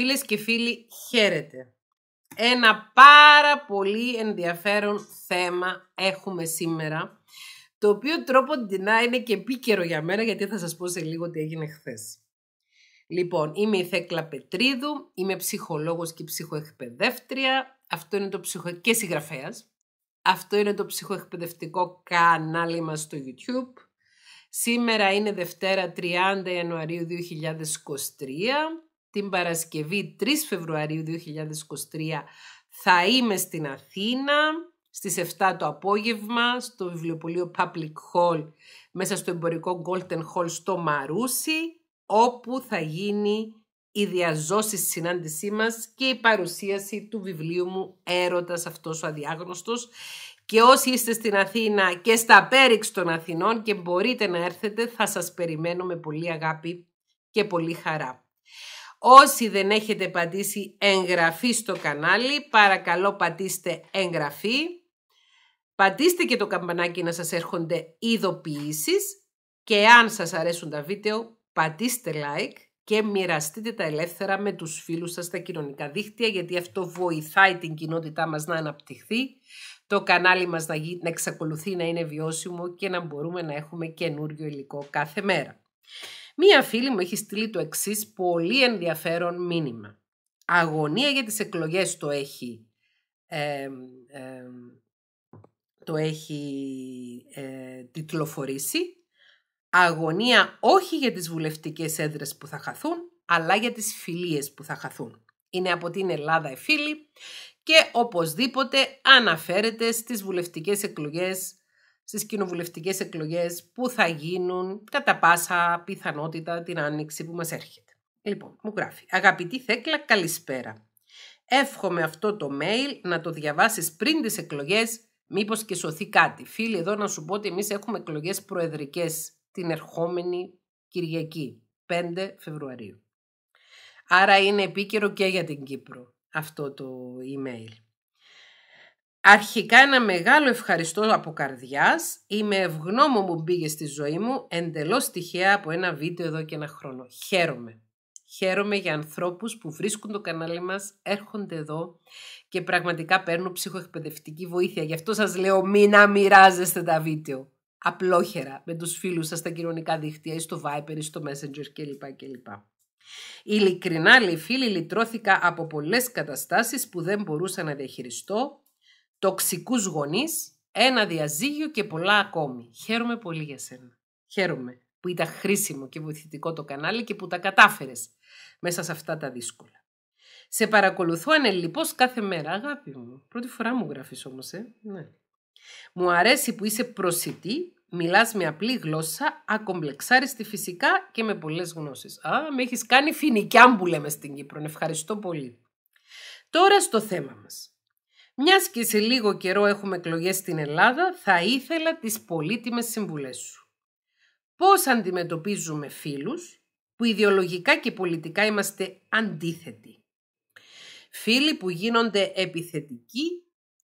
Φίλες και φίλοι, χαίρετε. Ένα πάρα πολύ ενδιαφέρον θέμα έχουμε σήμερα, το οποίο τρόπο την είναι και επίκαιρο για μένα, γιατί θα σας πω σε λίγο τι έγινε χθες. Λοιπόν, είμαι η Θέκλα Πετρίδου, είμαι ψυχολόγος και ψυχοεκπαιδεύτρια, αυτό είναι το ψυχο... και συγγραφέας. Αυτό είναι το ψυχοεκπαιδευτικό κανάλι μας στο YouTube. Σήμερα είναι Δευτέρα 30 Ιανουαρίου 2023 την Παρασκευή 3 Φεβρουαρίου 2023 θα είμαι στην Αθήνα στις 7 το απόγευμα στο βιβλιοπωλείο Public Hall μέσα στο εμπορικό Golden Hall στο Μαρούσι όπου θα γίνει η διαζώση συνάντησή μας και η παρουσίαση του βιβλίου μου «Έρωτας αυτός ο αδιάγνωστος». Και όσοι είστε στην Αθήνα και στα πέριξ των Αθηνών και μπορείτε να έρθετε, θα σας περιμένω με πολύ αγάπη και πολύ χαρά. Όσοι δεν έχετε πατήσει εγγραφή στο κανάλι, παρακαλώ πατήστε εγγραφή. Πατήστε και το καμπανάκι να σας έρχονται ειδοποιήσεις και αν σας αρέσουν τα βίντεο, πατήστε like και μοιραστείτε τα ελεύθερα με τους φίλους σας στα κοινωνικά δίκτυα γιατί αυτό βοηθάει την κοινότητά μας να αναπτυχθεί, το κανάλι μας να, γι... να εξακολουθεί να είναι βιώσιμο και να μπορούμε να έχουμε καινούριο υλικό κάθε μέρα. Μία φίλη μου έχει στείλει το εξής πολύ ενδιαφέρον μήνυμα. Αγωνία για τις εκλογές το έχει, ε, το έχει ε, Αγωνία όχι για τις βουλευτικές έδρες που θα χαθούν, αλλά για τις φιλίες που θα χαθούν. Είναι από την Ελλάδα η φίλη και οπωσδήποτε αναφέρεται στις βουλευτικές εκλογές στις κοινοβουλευτικές εκλογές που θα γίνουν κατά πάσα πιθανότητα την άνοιξη που μας έρχεται. Λοιπόν, μου γράφει. Αγαπητή Θέκλα, καλησπέρα. Εύχομαι αυτό το mail να το διαβάσεις πριν τις εκλογές, μήπως και σωθεί κάτι. Φίλοι, εδώ να σου πω ότι εμείς έχουμε εκλογές προεδρικές την ερχόμενη Κυριακή, 5 Φεβρουαρίου. Άρα είναι επίκαιρο και για την Κύπρο αυτό το email. Αρχικά ένα μεγάλο ευχαριστώ από καρδιάς. Είμαι ευγνώμων που μπήκε στη ζωή μου εντελώς τυχαία από ένα βίντεο εδώ και ένα χρόνο. Χαίρομαι. Χαίρομαι για ανθρώπους που βρίσκουν το κανάλι μας, έρχονται εδώ και πραγματικά παίρνουν ψυχοεκπαιδευτική βοήθεια. Γι' αυτό σας λέω μην μοιράζεστε τα βίντεο. Απλόχερα με τους φίλους σας στα κοινωνικά δίχτυα ή στο Viper ή στο Messenger κλπ. κλπ. Ειλικρινά, λέει φίλοι, λυτρώθηκα από πολλές καταστάσεις που δεν μπορούσα να διαχειριστώ τοξικούς γονείς, ένα διαζύγιο και πολλά ακόμη. Χαίρομαι πολύ για σένα. Χαίρομαι που ήταν χρήσιμο και βοηθητικό το κανάλι και που τα κατάφερες μέσα σε αυτά τα δύσκολα. Σε παρακολουθώ ανελειπώς κάθε μέρα, αγάπη μου. Πρώτη φορά μου γράφεις όμως, ε. Ναι. Μου αρέσει που είσαι προσιτή, μιλάς με απλή γλώσσα, ακομπλεξάριστη φυσικά και με πολλές γνώσεις. Α, με έχεις κάνει φινικιά που λέμε στην Κύπρο. Ευχαριστώ πολύ. Τώρα στο θέμα μας. Μιας και σε λίγο καιρό έχουμε εκλογές στην Ελλάδα, θα ήθελα τις πολύτιμες συμβουλές σου. Πώς αντιμετωπίζουμε φίλους που ιδεολογικά και πολιτικά είμαστε αντίθετοι. Φίλοι που γίνονται επιθετικοί,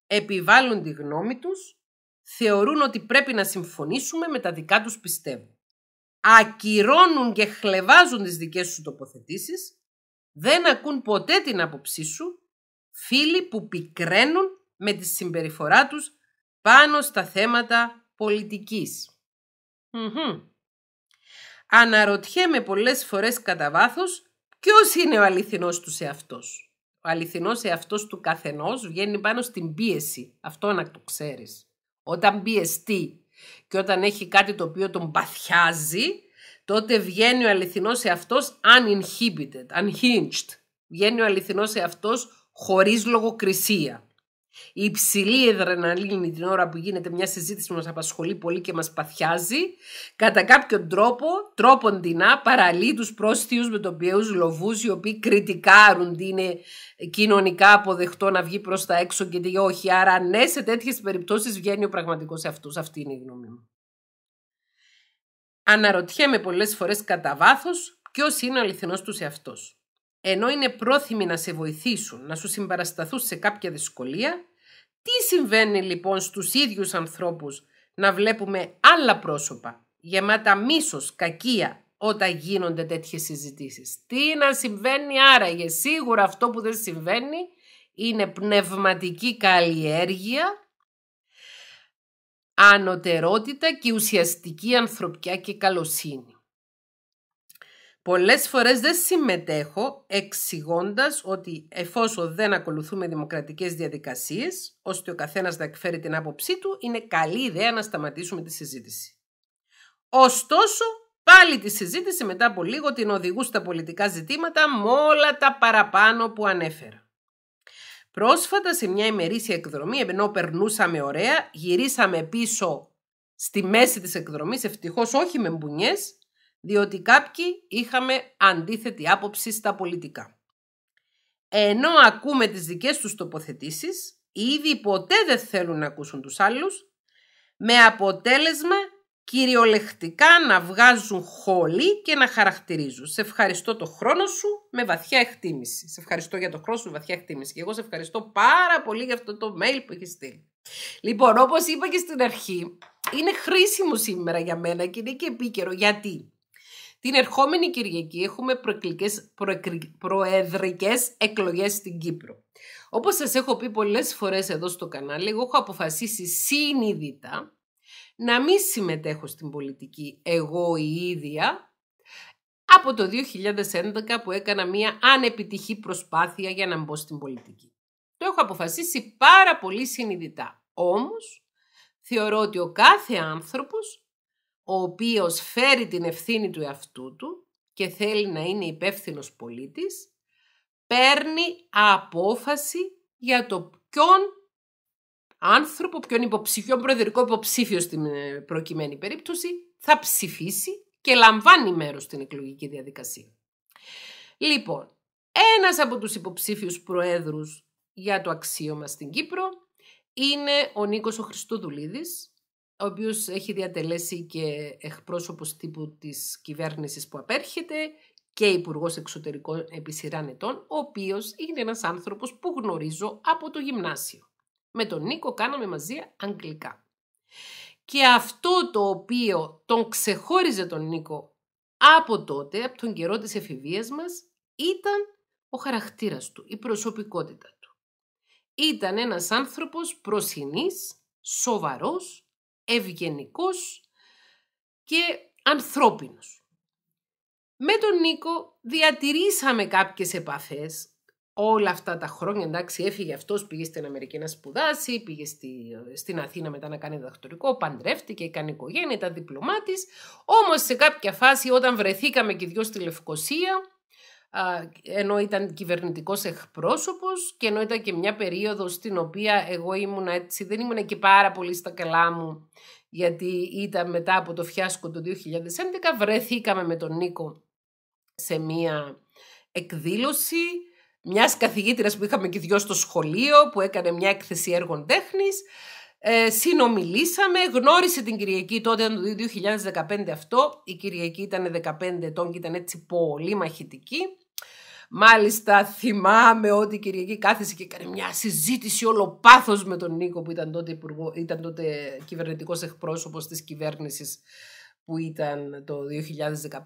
επιβάλλουν τη γνώμη τους, θεωρούν ότι πρέπει να συμφωνήσουμε με τα δικά τους πιστεύω. Ακυρώνουν και χλεβάζουν τις δικές σου τοποθετήσεις, δεν ακούν ποτέ την άποψή σου φίλοι που πικραίνουν με τη συμπεριφορά τους πάνω στα θέματα Αναρωτιέμαι πολλές φορές κατά βάθος ποιος είναι ο αληθινός τους εαυτός. Ο αληθινός εαυτός του καθενός βγαίνει πάνω στην πίεση. Αυτό να το ξέρεις. Όταν πιεστεί και όταν έχει κάτι το οποίο τον παθιάζει, τότε βγαίνει ο αληθινός εαυτός uninhibited, unhinged. Βγαίνει ο αληθινός εαυτός χωρίς λογοκρισία. Η υψηλή αδρεναλίνη την ώρα που γίνεται μια συζήτηση που μας απασχολεί πολύ και μας παθιάζει, κατά κάποιον τρόπο, τρόπον παραλεί παραλύει τους πρόσθιους με τον λοβούς, οι οποίοι κριτικάρουν τι είναι κοινωνικά αποδεχτό να βγει προς τα έξω και τι όχι. Άρα ναι, σε τέτοιες περιπτώσεις βγαίνει ο πραγματικός αυτούς. Αυτή είναι η γνώμη μου. Αναρωτιέμαι πολλές φορές κατά βάθος ποιος είναι ο αληθινός τους εαυτός ενώ είναι πρόθυμοι να σε βοηθήσουν, να σου συμπαρασταθούν σε κάποια δυσκολία, τι συμβαίνει λοιπόν στους ίδιους ανθρώπους να βλέπουμε άλλα πρόσωπα γεμάτα μίσος, κακία όταν γίνονται τέτοιες συζητήσεις. Τι να συμβαίνει άραγε. Σίγουρα αυτό που δεν συμβαίνει είναι πνευματική καλλιέργεια, ανωτερότητα και ουσιαστική ανθρωπιά και καλοσύνη. Πολλές φορές δεν συμμετέχω εξηγώντας ότι εφόσον δεν ακολουθούμε δημοκρατικές διαδικασίες, ώστε ο καθένας να εκφέρει την άποψή του, είναι καλή ιδέα να σταματήσουμε τη συζήτηση. Ωστόσο, πάλι τη συζήτηση μετά από λίγο την οδηγού στα πολιτικά ζητήματα με όλα τα παραπάνω που ανέφερα. Πρόσφατα σε μια ημερήσια εκδρομή, ενώ περνούσαμε ωραία, γυρίσαμε πίσω στη μέση της εκδρομής, ευτυχώς όχι με μπουνιές, διότι κάποιοι είχαμε αντίθετη άποψη στα πολιτικά. Ενώ ακούμε τις δικές τους τοποθετήσεις, ήδη ποτέ δεν θέλουν να ακούσουν τους άλλους, με αποτέλεσμα κυριολεκτικά να βγάζουν χόλι και να χαρακτηρίζουν. Σε ευχαριστώ το χρόνο σου με βαθιά εκτίμηση. Σε ευχαριστώ για το χρόνο σου με βαθιά εκτίμηση. Και εγώ σε ευχαριστώ πάρα πολύ για αυτό το mail που έχεις στείλει. Λοιπόν, όπως είπα και στην αρχή, είναι χρήσιμο σήμερα για μένα και είναι και επίκαιρο. Γιατί την ερχόμενη Κυριακή έχουμε προεκλικές, προεδρικές εκλογές στην Κύπρο. Όπως σας έχω πει πολλές φορές εδώ στο κανάλι, εγώ έχω αποφασίσει συνειδητά να μην συμμετέχω στην πολιτική εγώ η ίδια από το 2011 που έκανα μία ανεπιτυχή προσπάθεια για να μπω στην πολιτική. Το έχω αποφασίσει πάρα πολύ συνειδητά. Όμως, θεωρώ ότι ο κάθε άνθρωπος ο οποίος φέρει την ευθύνη του εαυτού του και θέλει να είναι υπεύθυνος πολίτης, παίρνει απόφαση για το ποιον άνθρωπο, ποιον υποψηφιο, προεδρικό υποψήφιο στην ε, προκειμένη περίπτωση θα ψηφίσει και λαμβάνει μέρος στην εκλογική διαδικασία. Λοιπόν, ένας από τους υποψήφιους προέδρους για το αξίωμα στην Κύπρο είναι ο Νίκος ο ο οποίος έχει διατελέσει και εκπρόσωπος τύπου της κυβέρνησης που απέρχεται και υπουργός εξωτερικών επί σειράν ετών, ο οποίος είναι ένας άνθρωπος που γνωρίζω από το γυμνάσιο. Με τον Νίκο κάναμε μαζί αγγλικά. Και αυτό το οποίο τον ξεχώριζε τον Νίκο από τότε, από τον καιρό της εφηβείας μας, ήταν ο χαρακτήρας του, η προσωπικότητα του. Ήταν ένας άνθρωπος προσινής, σοβαρός, ευγενικός και ανθρώπινος. Με τον Νίκο διατηρήσαμε κάποιες επαφές όλα αυτά τα χρόνια. Εντάξει, έφυγε αυτός, πήγε στην Αμερική να σπουδάσει, πήγε στη, στην Αθήνα μετά να κάνει διδακτορικό, παντρεύτηκε, έκανε οικογένεια, ήταν διπλωμάτης. Όμως σε κάποια φάση όταν βρεθήκαμε και δυο στη Λευκοσία, ενώ ήταν κυβερνητικός εκπρόσωπος και ενώ ήταν και μια περίοδος στην οποία εγώ ήμουνα έτσι, δεν ήμουν και πάρα πολύ στα καλά μου γιατί ήταν μετά από το φιάσκο το 2011, βρεθήκαμε με τον Νίκο σε μια εκδήλωση μιας καθηγήτριας που είχαμε και δυο στο σχολείο που έκανε μια έκθεση έργων τέχνης ε, συνομιλήσαμε, γνώρισε την Κυριακή τότε, το 2015 αυτό, η Κυριακή ήταν 15 ετών και ήταν έτσι πολύ μαχητική. Μάλιστα θυμάμαι ότι η Κυριακή κάθεσε και έκανε μια συζήτηση όλο με τον Νίκο που ήταν τότε, υπουργό, ήταν τότε κυβερνητικός εκπρόσωπος της κυβέρνησης που ήταν το 2015.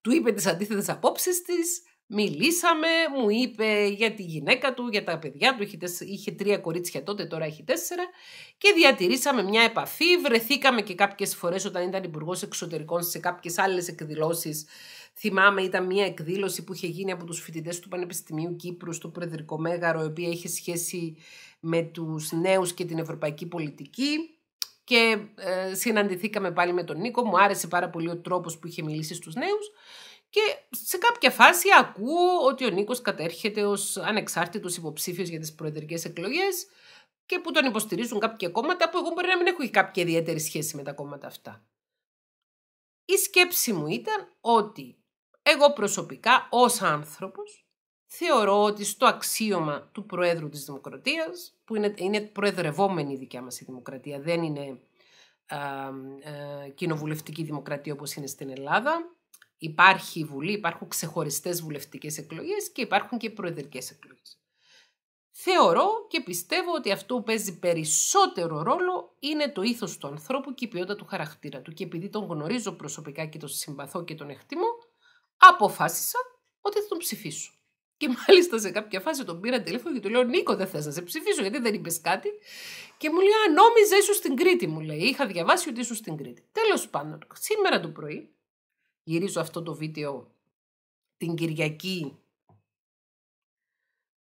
Του είπε τις αντίθετες απόψεις της, μιλήσαμε, μου είπε για τη γυναίκα του, για τα παιδιά του, είχε, είχε τρία κορίτσια τότε, τώρα έχει τέσσερα και διατηρήσαμε μια επαφή, βρεθήκαμε και κάποιες φορές όταν ήταν υπουργός εξωτερικών σε κάποιες άλλες εκδηλώσεις Θυμάμαι, ήταν μια εκδήλωση που είχε γίνει από τους φοιτητές του Πανεπιστημίου Κύπρου στο Προεδρικό Μέγαρο, η οποία είχε σχέση με τους νέους και την ευρωπαϊκή πολιτική και ε, συναντηθήκαμε πάλι με τον Νίκο, μου άρεσε πάρα πολύ ο τρόπος που είχε μιλήσει στους νέους. και σε κάποια φάση ακούω ότι ο Νίκος κατέρχεται ως ανεξάρτητος υποψήφιος για τις προεδρικές εκλογές και που τον υποστηρίζουν κάποια κόμματα που εγώ μπορεί να μην έχω κάποια ιδιαίτερη σχέση με τα κόμματα αυτά. Η σκέψη μου ήταν ότι εγώ προσωπικά ως άνθρωπος θεωρώ ότι στο αξίωμα του Προέδρου της Δημοκρατίας, που είναι, είναι προεδρευόμενη η δικιά μας η Δημοκρατία, δεν είναι α, α, ε, κοινοβουλευτική δημοκρατία όπως είναι στην Ελλάδα, υπάρχει η Βουλή, υπάρχουν ξεχωριστές βουλευτικές εκλογές και υπάρχουν και προεδρικές εκλογές. Θεωρώ και πιστεύω ότι αυτό που παίζει περισσότερο ρόλο είναι το ήθος του ανθρώπου και η ποιότητα του χαρακτήρα του. Και επειδή τον γνωρίζω προσωπικά και τον συμπαθώ και τον εκτιμώ, αποφάσισα ότι θα τον ψηφίσω. Και μάλιστα σε κάποια φάση τον πήρα τηλέφωνο και του λέω: Νίκο, δεν θες να σε ψηφίσω, γιατί δεν είπες κάτι. Και μου λέει: Α, νόμιζα ίσω στην Κρήτη, μου λέει. Είχα διαβάσει ότι ίσω στην Κρήτη. Τέλος πάντων, σήμερα το πρωί γυρίζω αυτό το βίντεο την Κυριακή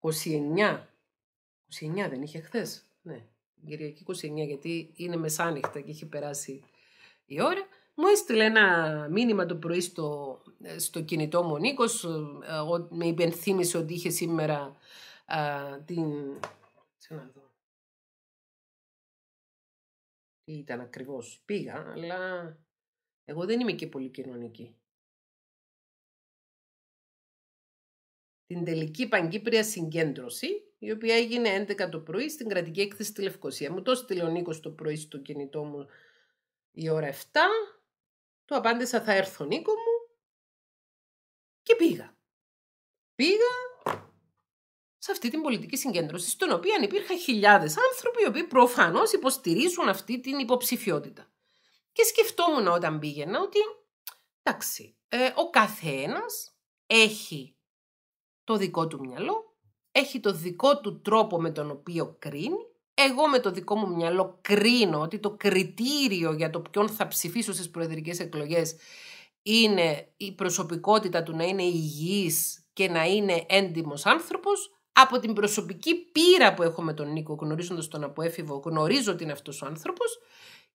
29. 29 δεν είχε χθες. Ναι, Κυριακή 29, γιατί είναι μεσάνυχτα και έχει περάσει η ώρα. Μου έστειλε ένα μήνυμα το πρωί στο στο κινητό μου ο Νίκος, ε, με υπενθύμησε ότι είχε σήμερα την... Τι ήταν ακριβώς. Πήγα, αλλά εγώ δεν είμαι και πολύ κοινωνική. Την τελική Παγκύπρια συγκέντρωση, η οποία έγινε 11 το πρωί στην κρατική έκθεση στη Λευκοσία. Μου το στείλε ο Νίκος το πρωί στο κινητό μου η ώρα 7. Του απάντησα θα έρθω Νίκο πήγα. Πήγα σε αυτή την πολιτική συγκέντρωση, στην οποία υπήρχαν χιλιάδες άνθρωποι, οι οποίοι προφανώς υποστηρίζουν αυτή την υποψηφιότητα. Και σκεφτόμουν όταν πήγαινα ότι, εντάξει, ε, ο καθένας έχει το δικό του μυαλό, έχει το δικό του τρόπο με τον οποίο κρίνει. Εγώ με το δικό μου μυαλό κρίνω ότι το κριτήριο για το ποιον θα ψηφίσω στις προεδρικές εκλογές είναι η προσωπικότητα του να είναι υγιής και να είναι έντιμος άνθρωπος από την προσωπική πείρα που έχω με τον Νίκο γνωρίζοντας τον αποέφηβο γνωρίζω ότι είναι αυτός ο άνθρωπος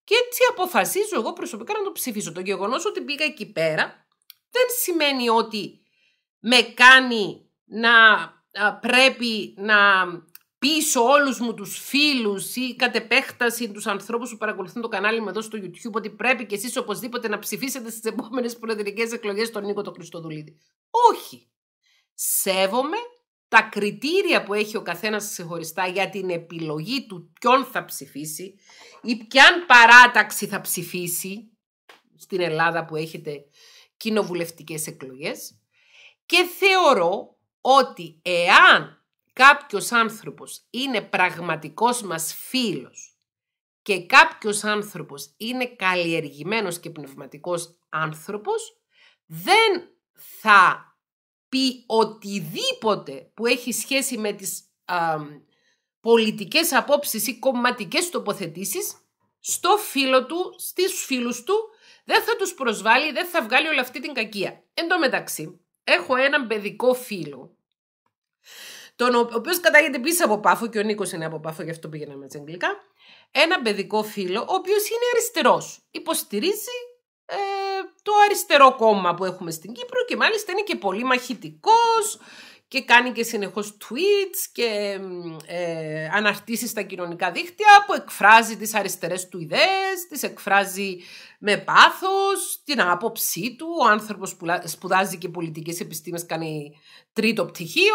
και έτσι αποφασίζω εγώ προσωπικά να το ψηφίσω. Το γεγονός ότι πήγα εκεί πέρα δεν σημαίνει ότι με κάνει να πρέπει να πίσω όλους μου τους φίλους ή κατ' επέκταση τους ανθρώπους που παρακολουθούν το κανάλι μου εδώ στο YouTube ότι πρέπει κι εσείς οπωσδήποτε να ψηφίσετε στις επόμενες προεδρικές εκλογές τον Νίκο το Χριστοδουλίδη. Όχι. Σέβομαι τα κριτήρια που έχει ο καθένας ξεχωριστά για την επιλογή του ποιον θα ψηφίσει ή ποιαν παράταξη θα ψηφίσει στην Ελλάδα που έχετε κοινοβουλευτικές εκλογές και θεωρώ ότι εάν κάποιος άνθρωπος είναι πραγματικός μας φίλος και κάποιος άνθρωπος είναι καλλιεργημένος και πνευματικός άνθρωπος, δεν θα πει οτιδήποτε που έχει σχέση με τις πολιτικές απόψεις ή κομματικές τοποθετήσεις στο φίλο του, στις φίλους του, δεν θα τους προσβάλλει, δεν θα βγάλει όλη αυτή την κακία. Εν τω μεταξύ, έχω έναν παιδικό φίλο, τον ο οποίος κατάγεται επίση από πάφο και ο Νίκος είναι από πάφο, γι' αυτό πήγαμε έτσι αγγλικά. Ένα παιδικό φίλο, ο οποίος είναι αριστερός. Υποστηρίζει ε, το αριστερό κόμμα που έχουμε στην Κύπρο και μάλιστα είναι και πολύ μαχητικός και κάνει και συνεχώς tweets και ε, αναρτήσεις στα κοινωνικά δίκτυα που εκφράζει τις αριστερές του ιδέες, τις εκφράζει με πάθος, την άποψή του. Ο άνθρωπος που σπουδάζει και πολιτικές επιστήμες κάνει τρίτο πτυχίο.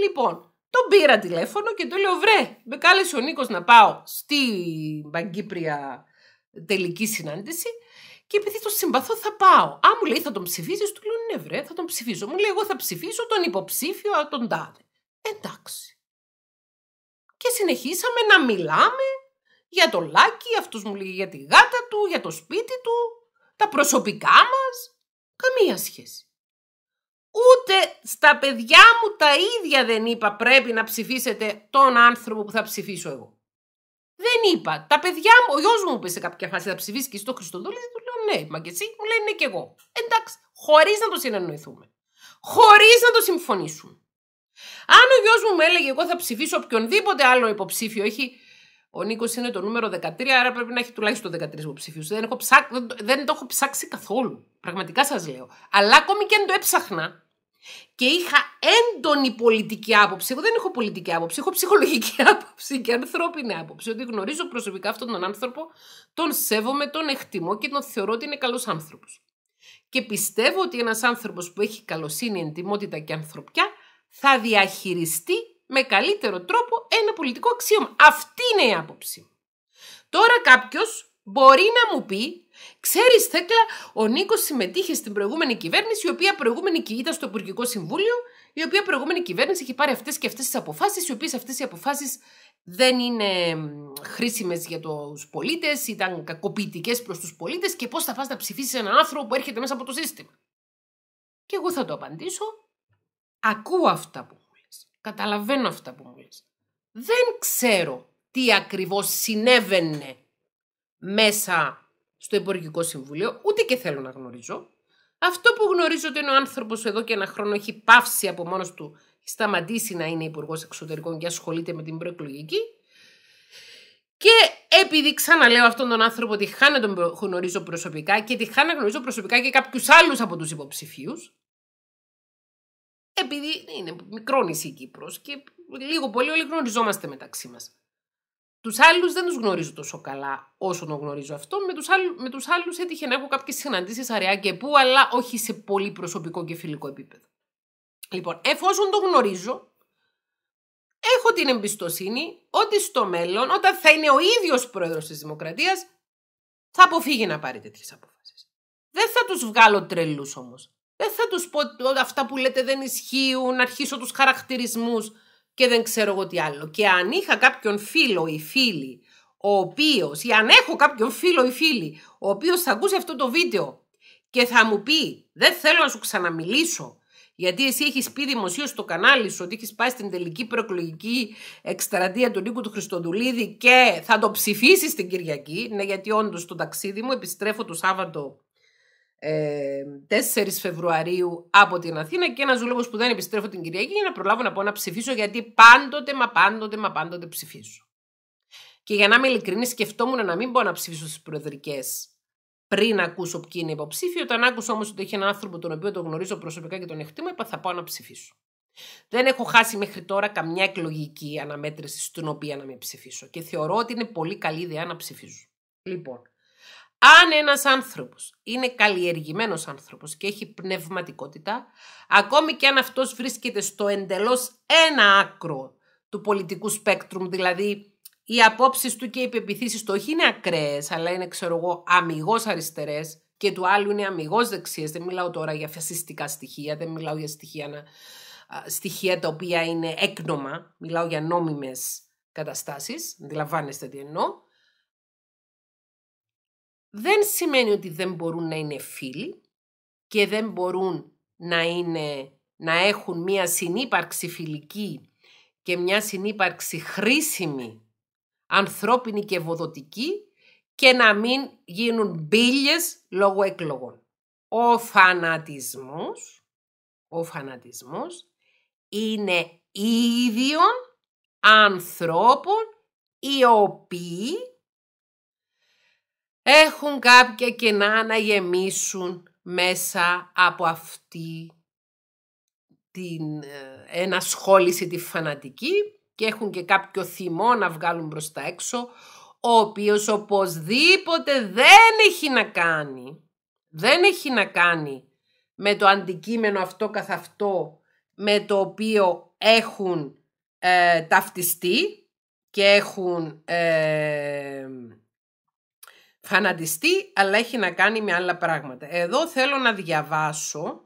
Λοιπόν, τον πήρα τηλέφωνο και του λέω βρε, με κάλεσε ο Νίκος να πάω στη Παγκύπρια τελική συνάντηση και επειδή τον συμπαθώ θα πάω. Α, μου λέει θα τον ψηφίζεις, του λέω ναι βρε, θα τον ψηφίσω. Μου λέει εγώ θα ψηφίσω τον υποψήφιο τον τάδε. Εντάξει. Και συνεχίσαμε να μιλάμε για το Λάκη, αυτός μου λέει για τη γάτα του, για το σπίτι του, τα προσωπικά μας. Καμία σχέση. Ούτε στα παιδιά μου τα ίδια δεν είπα πρέπει να ψηφίσετε τον άνθρωπο που θα ψηφίσω εγώ. Δεν είπα. Τα παιδιά μου, ο γιος μου είπε σε κάποια φάση θα ψηφίσει και στο Χριστοδούλη. Του λέω ναι, μα και εσύ μου λέει ναι και εγώ. Εντάξει, χωρίς να το συνεννοηθούμε. Χωρίς να το συμφωνήσουμε. Αν ο γιος μου με έλεγε εγώ θα ψηφίσω οποιονδήποτε άλλο υποψήφιο, έχει. Ο Νίκος είναι το νούμερο 13, άρα πρέπει να έχει τουλάχιστον 13 υποψήφιου. Δεν, δεν το έχω ψάξει καθόλου. Πραγματικά σας λέω. Αλλά ακόμη και αν το έψαχνα, και είχα έντονη πολιτική άποψη. Εγώ δεν έχω πολιτική άποψη, έχω ψυχολογική άποψη και ανθρώπινη άποψη. Ότι γνωρίζω προσωπικά αυτόν τον άνθρωπο, τον σέβομαι, τον εκτιμώ και τον θεωρώ ότι είναι καλός άνθρωπος. Και πιστεύω ότι ένας άνθρωπος που έχει καλοσύνη, εντιμότητα και ανθρωπιά θα διαχειριστεί με καλύτερο τρόπο ένα πολιτικό αξίωμα. Αυτή είναι η άποψη. Τώρα κάποιος μπορεί να μου πει Ξέρεις, Θέκλα, ο Νίκος συμμετείχε στην προηγούμενη κυβέρνηση, η οποία προηγούμενη ήταν στο Υπουργικό Συμβούλιο, η οποία προηγούμενη κυβέρνηση έχει πάρει αυτές και αυτές τις αποφάσεις, οι οποίες αυτές οι αποφάσεις δεν είναι χρήσιμες για τους πολίτες, ήταν κακοποιητικές προς τους πολίτες και πώς θα πα να ψηφίσεις έναν άνθρωπο που έρχεται μέσα από το σύστημα. Και εγώ θα το απαντήσω. Ακούω αυτά που μου λες. Καταλαβαίνω αυτά που μου λες. Δεν ξέρω τι ακριβώς συνέβαινε μέσα στο Υπουργικό Συμβούλιο, ούτε και θέλω να γνωρίζω. Αυτό που γνωρίζω ότι είναι ο άνθρωπος εδώ και ένα χρόνο έχει πάυσει από μόνος του, σταματήσει να είναι υπουργός εξωτερικών και ασχολείται με την προεκλογική. Και επειδή ξαναλέω αυτόν τον άνθρωπο ότι χάνε τον γνωρίζω προσωπικά και τη να γνωρίζω προσωπικά και κάποιους άλλους από τους υποψηφίους, επειδή είναι μικρό νησί Κύπρος και λίγο πολύ όλοι γνωριζόμαστε μεταξύ μας. Τους άλλους δεν τους γνωρίζω τόσο καλά όσο τον γνωρίζω αυτόν. Με τους άλλου τους έτυχε να έχω κάποιες συναντήσεις αραιά και πού, αλλά όχι σε πολύ προσωπικό και φιλικό επίπεδο. Λοιπόν, εφόσον τον γνωρίζω, έχω την εμπιστοσύνη ότι στο μέλλον, όταν θα είναι ο ίδιος πρόεδρος της Δημοκρατίας, θα αποφύγει να πάρει τέτοιες αποφάσεις. Δεν θα τους βγάλω τρελούς όμως. Δεν θα τους πω αυτά που λέτε δεν ισχύουν, να αρχίσω τους χαρακτηρισμούς και δεν ξέρω εγώ τι άλλο. Και αν είχα κάποιον φίλο ή φίλη, ο οποίος, ή αν έχω κάποιον φίλο ή φίλη, ο οποίος θα ακούσει αυτό το βίντεο και θα μου πει «Δεν θέλω να σου ξαναμιλήσω», γιατί εσύ έχεις πει δημοσίως στο κανάλι σου ότι έχεις πάει στην τελική προεκλογική εκστρατεία του Νίκου του Χριστοδουλίδη και θα το ψηφίσεις την Κυριακή. Ναι, γιατί όντως το ταξίδι μου επιστρέφω το Σάββατο 4 Φεβρουαρίου από την Αθήνα και ένας λόγος που δεν επιστρέφω την Κυριακή για να προλάβω να πω να ψηφίσω γιατί πάντοτε μα πάντοτε μα πάντοτε ψηφίζω. Και για να είμαι ειλικρινή, σκεφτόμουν να μην πω να ψηφίσω στις προεδρικές πριν ακούσω ποιοι είναι υποψήφοι. Όταν άκουσα όμως ότι έχει έναν άνθρωπο τον οποίο τον γνωρίζω προσωπικά και τον εκτιμώ, είπα θα πάω να ψηφίσω. Δεν έχω χάσει μέχρι τώρα καμιά εκλογική αναμέτρηση στην οποία να με ψηφίσω. Και θεωρώ ότι είναι πολύ καλή ιδέα να ψηφίζω. Λοιπόν, αν ένας άνθρωπος είναι καλλιεργημένος άνθρωπος και έχει πνευματικότητα, ακόμη και αν αυτός βρίσκεται στο εντελώς ένα άκρο του πολιτικού σπεκτρού, δηλαδή οι απόψεις του και οι πεπιθήσεις του όχι είναι ακραίες, αλλά είναι ξέρω εγώ αριστερές και του άλλου είναι αμυγός δεξιές, δεν μιλάω τώρα για φασιστικά στοιχεία, δεν μιλάω για στοιχεία, στοιχεία τα οποία είναι έκνομα, μιλάω για νόμιμες καταστάσεις, αντιλαμβάνεστε τι εννοώ, δεν σημαίνει ότι δεν μπορούν να είναι φίλοι και δεν μπορούν να, είναι, να έχουν μία συνύπαρξη φιλική και μια συνύπαρξη χρήσιμη, ανθρώπινη και ευοδοτική και να μην γίνουν μπίλιες λόγω εκλογών. Ο φανατισμός, ο φανατισμός είναι ίδιων ανθρώπων οι οποίοι έχουν κάποια κενά να γεμίσουν μέσα από αυτή την ε, ενασχόληση τη φανατική και έχουν και κάποιο θυμό να βγάλουν μπροστά τα έξω, ο οποίος οπωσδήποτε δεν έχει να κάνει, δεν έχει να κάνει με το αντικείμενο αυτό καθ' αυτό με το οποίο έχουν ε, ταυτιστεί και έχουν... Ε, φανατιστεί, αλλά έχει να κάνει με άλλα πράγματα. Εδώ θέλω να διαβάσω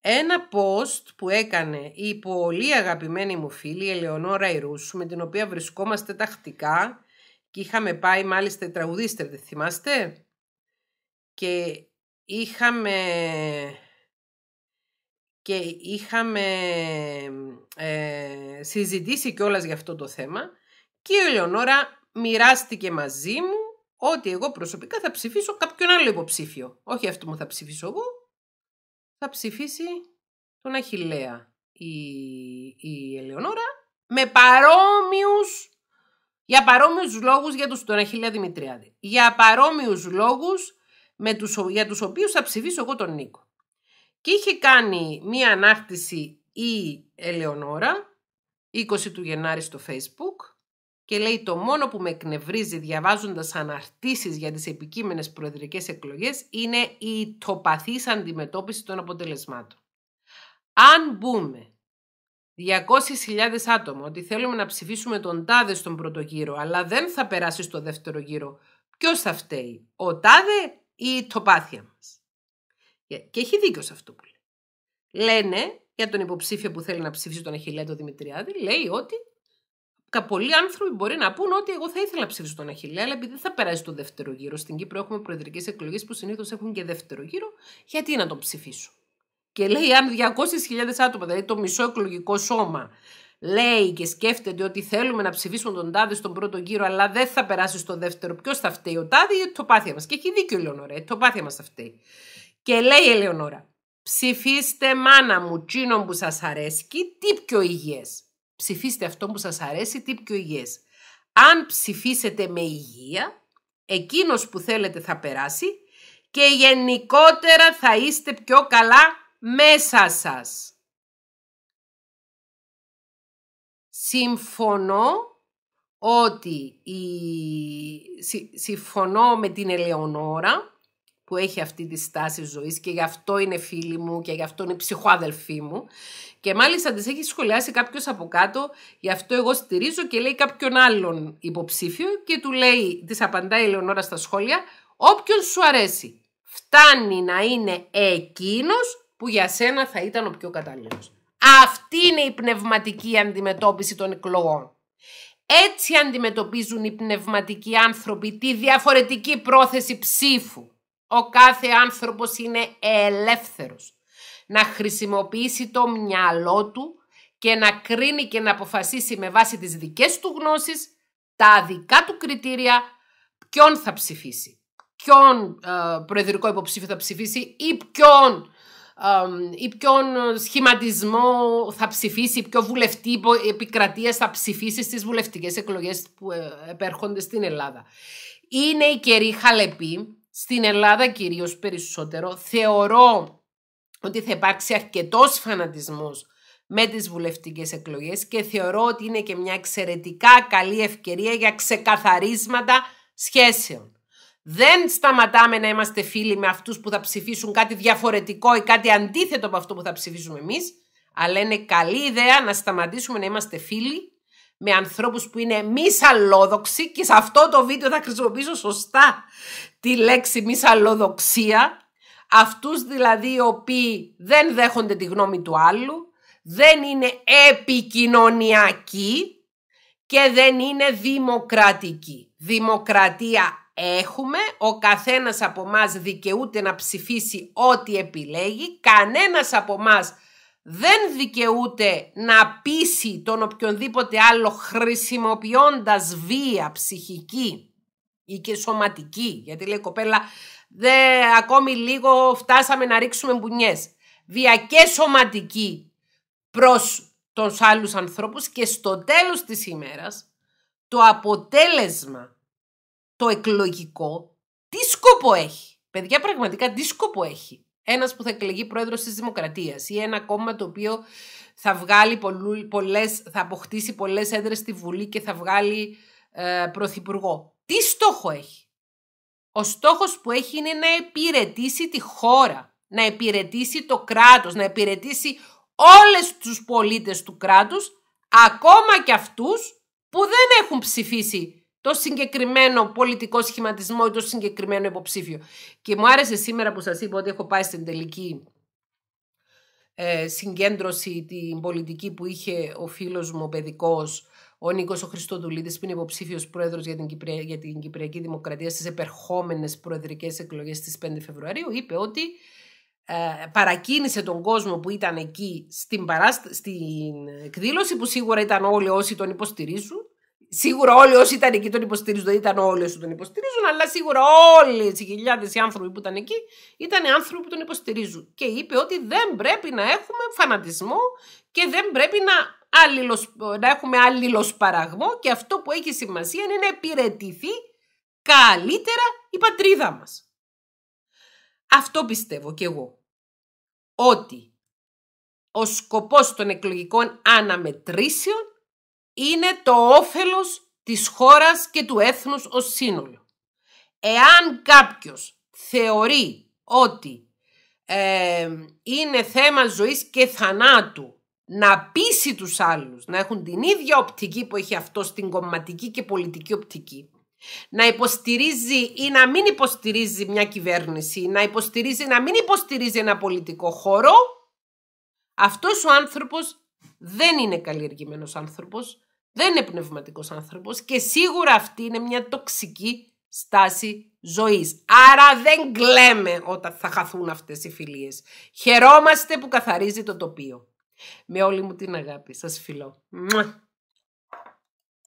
ένα post που έκανε η πολύ αγαπημένη μου φίλη η Ελεονόρα Ιρούσου, με την οποία βρισκόμαστε τακτικά και είχαμε πάει μάλιστα τραγουδήστε, δεν θυμάστε? Και είχαμε... Και είχαμε ε, συζητήσει κιόλας για αυτό το θέμα και η Ελεονόρα μοιράστηκε μαζί μου ότι εγώ προσωπικά θα ψηφίσω κάποιον άλλο υποψήφιο. Όχι αυτό που θα ψηφίσω εγώ, θα ψηφίσει τον Αχιλέα η, η Ελεονόρα με παρόμοιους, για παρόμοιους λόγους για τους, τον Αχιλέα Δημητριάδη. Για παρόμοιους λόγους με τους, για τους οποίους θα ψηφίσω εγώ τον Νίκο. Και είχε κάνει μία ανάρτηση η Ελεονόρα, 20 του Γενάρη στο Facebook, και λέει το μόνο που με εκνευρίζει διαβάζοντας αναρτήσεις για τις επικείμενες προεδρικές εκλογές είναι η τοπαθής αντιμετώπιση των αποτελεσμάτων. Αν μπούμε 200.000 άτομα ότι θέλουμε να ψηφίσουμε τον τάδε στον πρώτο γύρο αλλά δεν θα περάσει στο δεύτερο γύρο, ποιος θα φταίει, ο τάδε ή η τοπάθεια μας. Και έχει δίκιο σε αυτό που λέει. Λένε για τον υποψήφιο που θέλει να ψηφίσει τον Αχιλέτο Δημητριάδη, λέει ότι Πολλοί άνθρωποι μπορεί να πούν ότι εγώ θα ήθελα να ψηφίσω τον Αχιλέα, αλλά επειδή δεν θα περάσει το δεύτερο γύρο. Στην Κύπρο έχουμε προεδρικές εκλογές που συνήθως έχουν και δεύτερο γύρο, γιατί να τον ψηφίσω. Και λέει, αν 200.000 άτομα, δηλαδή το μισό εκλογικό σώμα, λέει και σκέφτεται ότι θέλουμε να ψηφίσουμε τον Τάδε στον πρώτο γύρο, αλλά δεν θα περάσει στο δεύτερο, ποιος θα φταίει, ο Τάδε ή το πάθια μας. Και έχει δίκιο η Λεωνόρα, ε, το πάθια μας θα φταίει. Και λέει η ψηφίστε μάνα μου, τσίνο που σας αρέσει, τι πιο υγιές. Ψηφίστε αυτό που σας αρέσει, τι πιο υγιές. Αν ψηφίσετε με υγεία, εκείνος που θέλετε θα περάσει και γενικότερα θα είστε πιο καλά μέσα σας. Συμφωνώ ότι η... Συμφωνώ με την Ελεονόρα που έχει αυτή τη στάση ζωής και γι' αυτό είναι φίλη μου και γι' αυτό είναι ψυχοαδελφή μου. Και μάλιστα τις έχει σχολιάσει κάποιος από κάτω, γι' αυτό εγώ στηρίζω και λέει κάποιον άλλον υποψήφιο και του λέει, της απαντάει η Λεωνόρα στα σχόλια, όποιον σου αρέσει. Φτάνει να είναι εκείνος που για σένα θα ήταν ο πιο κατάλληλος. Αυτή είναι η πνευματική αντιμετώπιση των εκλογών. Έτσι αντιμετωπίζουν οι πνευματικοί άνθρωποι τη διαφορετική πρόθεση ψήφου. Ο κάθε άνθρωπος είναι ελεύθερος να χρησιμοποιήσει το μυαλό του και να κρίνει και να αποφασίσει με βάση τις δικές του γνώσεις, τα δικά του κριτήρια, ποιον θα ψηφίσει, ποιον ε, προεδρικό υποψήφιο θα ψηφίσει ή ποιον, σχηματισμο θα ψηφισει ποιο βουλευτη επικρατείας θα ψηφισει στις ε, χαλεπή στην Ελλάδα κυρίως περισσότερο, θεωρώ ότι θα υπάρξει αρκετός φανατισμός με τις βουλευτικές εκλογές και θεωρώ ότι είναι και μια εξαιρετικά καλή ευκαιρία για ξεκαθαρίσματα σχέσεων. Δεν σταματάμε να είμαστε φίλοι με αυτούς που θα ψηφίσουν κάτι διαφορετικό ή κάτι αντίθετο από αυτό που θα ψηφίσουμε εμείς, αλλά είναι καλή ιδέα να σταματήσουμε να είμαστε φίλοι με ανθρώπους που είναι σαλόδοξοι και σε αυτό το βίντεο θα χρησιμοποιήσω σωστά τη λέξη μισαλόδοξία. Αυτούς δηλαδή οι οποίοι δεν δέχονται τη γνώμη του άλλου, δεν είναι επικοινωνιακοί και δεν είναι δημοκρατικοί. Δημοκρατία έχουμε, ο καθένας από μας δικαιούται να ψηφίσει ό,τι επιλέγει, κανένας από μας δεν δικαιούται να πείσει τον οποιονδήποτε άλλο χρησιμοποιώντας βία ψυχική ή και σωματική, γιατί λέει η κοπέλα δε, ακόμη λίγο φτάσαμε να ρίξουμε μπουνιές. Βία και σωματικη γιατι λεει κοπελα δε ακομη λιγο φτασαμε να ριξουμε μπουνιες βια και σωματικη προς τους άλλους ανθρώπους και στο τέλος της ημέρας το αποτέλεσμα, το εκλογικό, τι σκοπό έχει. Παιδιά, πραγματικά τι σκοπό έχει. Ένας που θα εκλεγεί πρόεδρος της Δημοκρατίας ή ένα κόμμα το οποίο θα βγάλει πολλές, θα αποκτήσει πολλές έδρες στη Βουλή και θα βγάλει ε, πρωθυπουργό. Τι στόχο έχει. Ο στόχος που έχει είναι να υπηρετήσει τη χώρα, να υπηρετήσει το κράτος, να υπηρετήσει όλες τους πολίτες του κράτους, ακόμα και αυτούς που δεν έχουν ψηφίσει το συγκεκριμένο πολιτικό σχηματισμό ή το συγκεκριμένο υποψήφιο. Και μου άρεσε σήμερα που σας είπα ότι έχω πάει στην τελική ε, συγκέντρωση την πολιτική που είχε ο φίλος μου ο παιδικός, ο Νίκος ο Χριστοδουλίδης που είναι υποψήφιος πρόεδρος για την, για την Κυπριακή Δημοκρατία στις επερχόμενες προεδρικές εκλογές στις 5 Φεβρουαρίου, είπε ότι ε, παρακίνησε τον κόσμο που ήταν εκεί στην, στην εκδήλωση που σίγουρα ήταν όλοι όσοι τον υποστηρίζουν Σίγουρα όλοι όσοι ήταν εκεί τον υποστηρίζουν, δεν ήταν όλοι όσοι τον υποστηρίζουν, αλλά σίγουρα όλοι οι χιλιάδες οι άνθρωποι που ήταν εκεί ήταν άνθρωποι που τον υποστηρίζουν. Και είπε ότι δεν πρέπει να έχουμε φανατισμό και δεν πρέπει να, αλληλος, να έχουμε αλληλοσπαραγμό και αυτό που έχει σημασία είναι να υπηρετηθεί καλύτερα η πατρίδα μας. Αυτό πιστεύω κι εγώ. Ότι ο σκοπός των εκλογικών αναμετρήσεων είναι το όφελος της χώρας και του έθνους ως σύνολο. Εάν κάποιος θεωρεί ότι είναι θέμα ζωής και θανάτου να πείσει τους άλλους να έχουν την ίδια οπτική που έχει αυτό στην κομματική και πολιτική οπτική, να υποστηρίζει ή να μην υποστηρίζει μια κυβέρνηση, να υποστηρίζει ή να μην υποστηρίζει ένα πολιτικό χώρο, αυτός ο άνθρωπος δεν είναι καλλιεργημένος άνθρωπος, δεν είναι πνευματικός άνθρωπος και σίγουρα αυτή είναι μια τοξική στάση ζωής. Άρα δεν κλαίμε όταν θα χαθούν αυτές οι φιλίες. Χαιρόμαστε που καθαρίζει το τοπίο. Με όλη μου την αγάπη σας φιλώ.